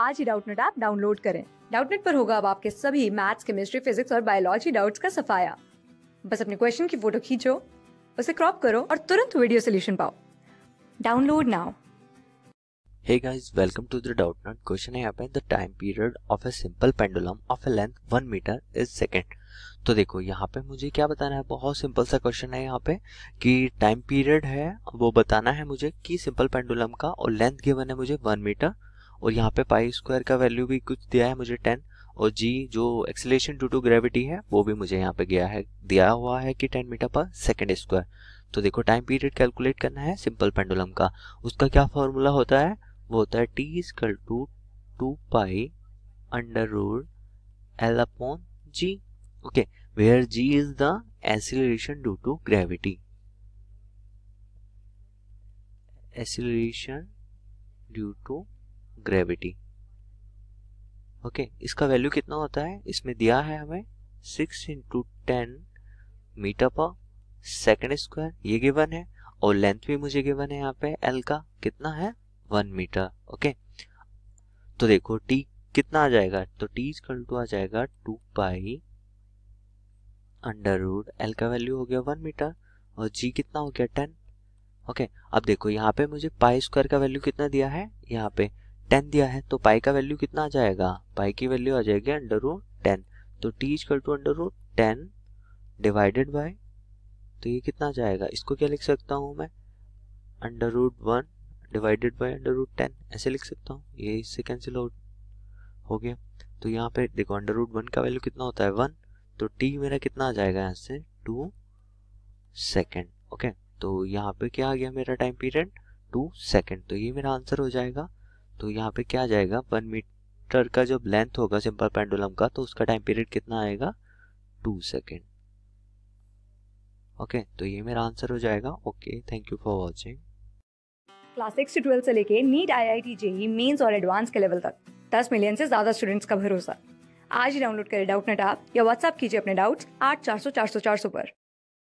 आज ही Doubtnut app download करें डाउटनेट पर होगा अब आपके सभी मैथ्स केमिस्ट्री फिजिक्स और बायोलॉजी डाउट्स का सफाया बस अपने क्वेश्चन की फोटो खींचो उसे क्रॉप करो और तुरंत वीडियो सोल्यूशन पाओ download now Hey guys, welcome to the doubt not question है यहाँ पे the time period of a simple pendulum of a length one meter is second. तो देखो यहाँ पे मुझे क्या बताना है बहुत सिंपल सा क्वेश्चन है यहाँ पे कि टाइम पीरियड है वो बताना है मुझे कि सिंपल पेंडुलम का और लेंथ गिवन है मुझे वन मीटर और यहाँ पे पाई स्क्वायर का वैल्यू भी कुछ दिया है मुझे टेन और जी जो एक्सलेशन ड्यू टू ग्रेविटी है वो भी मुझे यहाँ पे गया है दिया हुआ है कि ten metre per second square तो देखो टाइम पीरियड कैलकुलेट करना है सिंपल पेंडुलम का उसका क्या फॉर्मूला होता है वो होता है T is equal to two pi under root L upon G okay where G is the acceleration due to gravity acceleration due to gravity okay इसका वैल्यू कितना होता है इसमें दिया है हमें six into ten metre per second square ये given है और लेंथ भी मुझे गिवन है यहाँ पे एल का कितना है वन मीटर ओके तो देखो टी कितना आ जाएगा तो टी इजकल टू आ जाएगा two pi under root L का वैल्यू हो गया वन मीटर और जी कितना हो गया टेन ओके अब देखो यहाँ पे मुझे पाई स्क्वायर का वैल्यू कितना दिया है यहाँ पे टेन दिया है तो पाई का वैल्यू कितना आ जाएगा पाई की वैल्यू आ जाएगी अंडर रूट टेन तो T is equal to under root ten divided by तो ये कितना जाएगा इसको क्या लिख सकता हूँ मैं under root one divided by under root ten ऐसे लिख सकता हूँ ये इससे कैंसिल हो हो गया तो यहाँ पे देखो अंडर रूट वन का वैल्यू कितना होता है वन तो टी मेरा कितना आ जाएगा यहाँ से टू सेकेंड ओके तो यहाँ पे क्या आ गया मेरा टाइम पीरियड टू सेकेंड तो ये मेरा आंसर हो जाएगा तो यहाँ पे क्या जाएगा वन मीटर का जब लेंथ होगा सिंपल पेंडुलम का तो उसका टाइम पीरियड कितना आएगा टू सेकेंड ओके तो ये मेरा आंसर हो जाएगा okay thank you for watching class six to twelfth से लेके NEET I I T JEE mains और एडवांस के लेवल तक दस मिलियन से ज्यादा स्टूडेंट्स का भरोसा आज ही डाउनलोड करें डाउट नेट आप या व्हाट्सअप कीजिए अपने डाउट्स आठ चार सौ चार सौ चार सौ पर